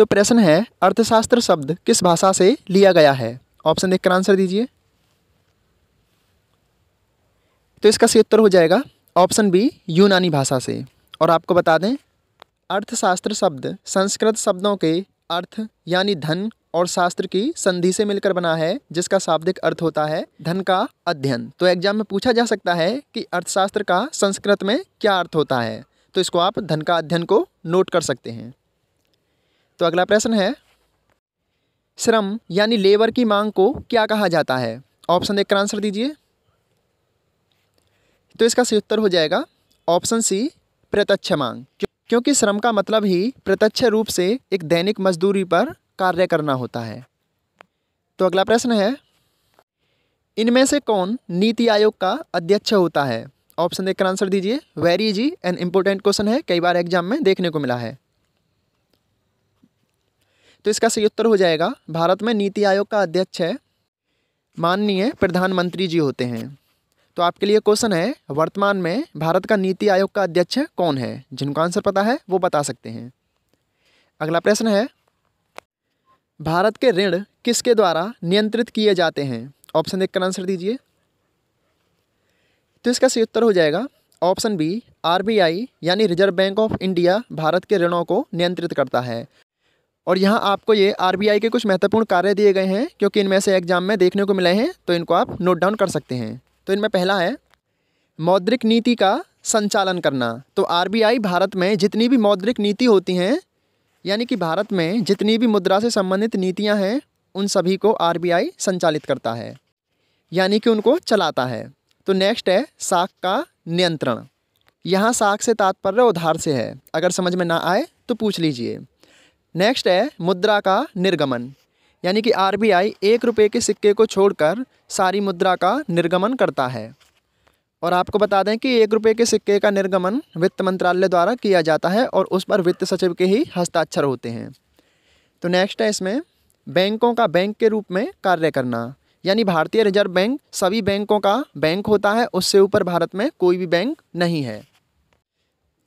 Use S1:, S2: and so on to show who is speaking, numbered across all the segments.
S1: तो प्रश्न है अर्थशास्त्र शब्द किस भाषा से लिया गया है ऑप्शन देखकर आंसर दीजिए तो इसका सही उत्तर हो जाएगा ऑप्शन बी यूनानी भाषा से और आपको बता दें अर्थशास्त्र शब्द संस्कृत शब्दों के अर्थ यानी धन और शास्त्र की संधि से मिलकर बना है जिसका शाब्दिक अर्थ होता है धन का अध्ययन तो एग्जाम में पूछा जा सकता है कि अर्थशास्त्र का संस्कृत में क्या अर्थ होता है तो इसको आप धन का अध्ययन को नोट कर सकते हैं तो अगला प्रश्न है श्रम यानी लेबर की मांग को क्या कहा जाता है ऑप्शन एक कर आंसर दीजिए तो इसका सही उत्तर हो जाएगा ऑप्शन सी प्रत्यक्ष मांग क्योंकि श्रम का मतलब ही प्रत्यक्ष रूप से एक दैनिक मजदूरी पर कार्य करना होता है तो अगला प्रश्न है इनमें से कौन नीति आयोग का अध्यक्ष होता है ऑप्शन देखकर आंसर दीजिए very easy an important question है कई बार एग्जाम में देखने को मिला है तो इसका सही उत्तर हो जाएगा भारत में नीति आयोग का अध्यक्ष है माननीय प्रधानमंत्री जी होते हैं तो आपके लिए क्वेश्चन है वर्तमान में भारत का नीति आयोग का अध्यक्ष कौन है जिनको आंसर पता है वो बता सकते हैं अगला प्रश्न है भारत के ऋण किसके द्वारा नियंत्रित किए जाते हैं ऑप्शन देखकर आंसर दीजिए तो इसका सही उत्तर हो जाएगा ऑप्शन बी आरबीआई यानी reserve bank of India Bharat के ऋणों को नियंत्रित करता है और यहाँ आपको ये आरबीआई के कुछ महत्वपूर्ण कार्य दिए गए हैं क्योंकि इनमें से एग्जाम में देखने को मिले हैं तो इनको आप नोट डाउन कर सकते हैं तो इनमें पहला है मौद्रिक नीति का संचालन करना तो आरबीआई भारत में जितनी भी मौद्रिक नीति होती हैं यानी कि भारत में जितनी भी मुद्रा से संबंधित नीतियाँ हैं उन सभी को आर संचालित करता है यानी कि उनको चलाता है तो नेक्स्ट है साख का नियंत्रण यहाँ साख से तात्पर्य उधार से है अगर समझ में ना आए तो पूछ लीजिए नेक्स्ट है मुद्रा का निर्गमन यानी कि आरबीआई एक रुपये के सिक्के को छोड़कर सारी मुद्रा का निर्गमन करता है और आपको बता दें कि एक रुपये के सिक्के का निर्गमन वित्त मंत्रालय द्वारा किया जाता है और उस पर वित्त सचिव के ही हस्ताक्षर होते हैं तो नेक्स्ट है इसमें बैंकों का बैंक के रूप में कार्य करना यानी भारतीय रिजर्व बैंक सभी बैंकों का बैंक होता है उससे ऊपर भारत में कोई भी बैंक नहीं है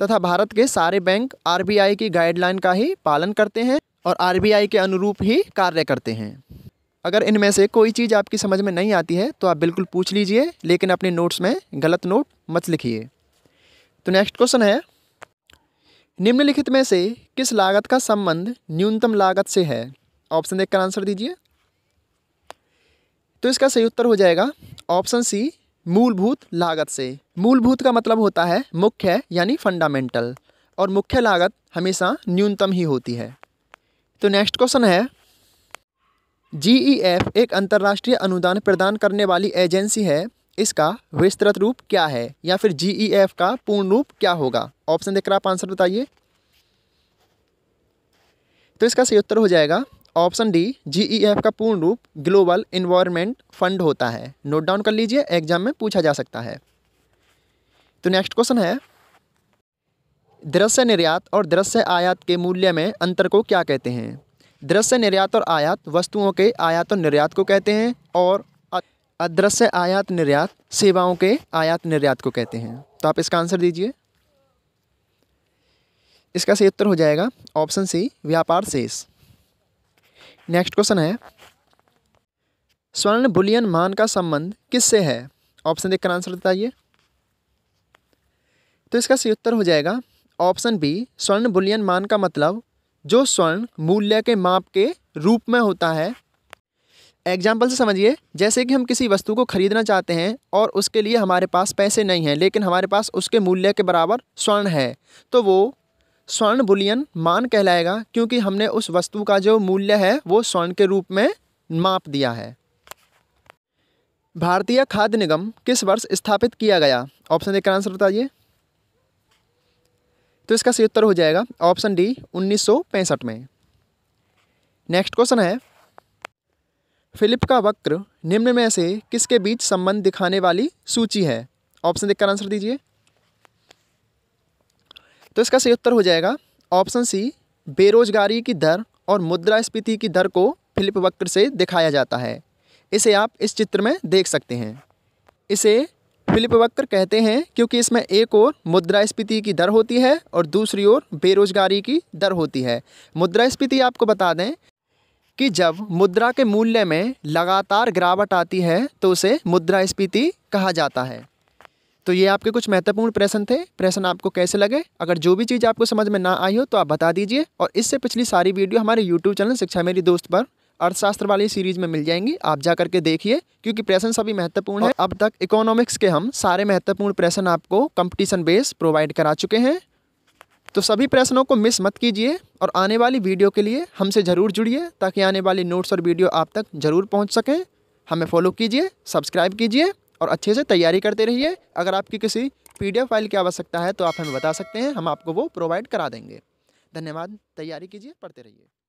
S1: तथा भारत के सारे बैंक आर की गाइडलाइन का ही पालन करते हैं और आर के अनुरूप ही कार्य करते हैं अगर इनमें से कोई चीज़ आपकी समझ में नहीं आती है तो आप बिल्कुल पूछ लीजिए लेकिन अपने नोट्स में गलत नोट मत लिखिए तो नेक्स्ट क्वेश्चन है निम्नलिखित में से किस लागत का संबंध न्यूनतम लागत से है ऑप्शन देख कर आंसर दीजिए तो इसका सही उत्तर हो जाएगा ऑप्शन सी मूलभूत लागत से मूलभूत का मतलब होता है मुख्य यानी फंडामेंटल और मुख्य लागत हमेशा न्यूनतम ही होती है तो नेक्स्ट क्वेश्चन है जीईएफ e एक अंतर्राष्ट्रीय अनुदान प्रदान करने वाली एजेंसी है इसका विस्तृत रूप क्या है या फिर जीईएफ e का पूर्ण रूप क्या होगा ऑप्शन देख रहा आप आंसर बताइए तो इसका सही उत्तर हो जाएगा ऑप्शन डी जीईएफ e का पूर्ण रूप ग्लोबल इन्वायरमेंट फंड होता है नोट डाउन कर लीजिए एग्जाम में पूछा जा सकता है तो नेक्स्ट क्वेश्चन है दृश्य निर्यात और दृश्य आयात के मूल्य में अंतर को क्या कहते हैं दृश्य निर्यात और आयात वस्तुओं के आयात और निर्यात को कहते हैं और अदृश्य आयात निर्यात सेवाओं के आयात निर्यात को कहते हैं तो आप इसका आंसर दीजिए इसका सही उत्तर हो जाएगा ऑप्शन सी व्यापार शेष नेक्स्ट क्वेश्चन है स्वर्ण बुलियन मान का संबंध किससे है ऑप्शन देखकर आंसर बताइए तो इसका सही उत्तर हो जाएगा ऑप्शन बी स्वर्ण बुलियन मान का मतलब जो स्वर्ण मूल्य के माप के रूप में होता है एग्जाम्पल से समझिए जैसे कि हम किसी वस्तु को खरीदना चाहते हैं और उसके लिए हमारे पास पैसे नहीं हैं लेकिन हमारे पास उसके मूल्य के बराबर स्वर्ण है तो वो स्वर्ण बुलियन मान कहलाएगा क्योंकि हमने उस वस्तु का जो मूल्य है वो स्वर्ण के रूप में माप दिया है भारतीय खाद्य निगम किस वर्ष स्थापित किया गया ऑप्शन एक का आंसर बताइए तो इसका सही उत्तर हो जाएगा ऑप्शन डी उन्नीस में नेक्स्ट क्वेश्चन है फिलिप का वक्र निम्न में से किसके बीच संबंध दिखाने वाली सूची है ऑप्शन देखकर आंसर दीजिए तो इसका सही उत्तर हो जाएगा ऑप्शन सी बेरोजगारी की दर और मुद्रास्फीति की दर को फिलिप वक्र से दिखाया जाता है इसे आप इस चित्र में देख सकते हैं इसे फिलिप वक्र कहते हैं क्योंकि इसमें एक और मुद्रास्फीति की दर होती है और दूसरी ओर बेरोजगारी की दर होती है मुद्रास्फीति आपको बता दें कि जब मुद्रा के मूल्य में लगातार गिरावट आती है तो उसे मुद्रास्फीति कहा जाता है तो ये आपके कुछ महत्वपूर्ण प्रश्न थे प्रश्न आपको कैसे लगे अगर जो भी चीज़ आपको समझ में ना आई हो तो आप बता दीजिए और इससे पिछली सारी वीडियो हमारे यूट्यूब चैनल शिक्षा मेरी दोस्त पर अर्थशास्त्र वाली सीरीज में मिल जाएंगी आप जा करके देखिए क्योंकि प्रश्न सभी महत्वपूर्ण है अब तक इकोनॉमिक्स के हम सारे महत्वपूर्ण प्रश्न आपको कंपटीशन बेस प्रोवाइड करा चुके हैं तो सभी प्रश्नों को मिस मत कीजिए और आने वाली वीडियो के लिए हमसे ज़रूर जुड़िए ताकि आने वाली नोट्स और वीडियो आप तक ज़रूर पहुँच सकें हमें फॉलो कीजिए सब्सक्राइब कीजिए और अच्छे से तैयारी करते रहिए अगर आपकी किसी पीडीएफ फाइल की आवश्यकता है तो आप हमें बता सकते हैं हम आपको वो प्रोवाइड करा देंगे धन्यवाद तैयारी कीजिए पढ़ते रहिए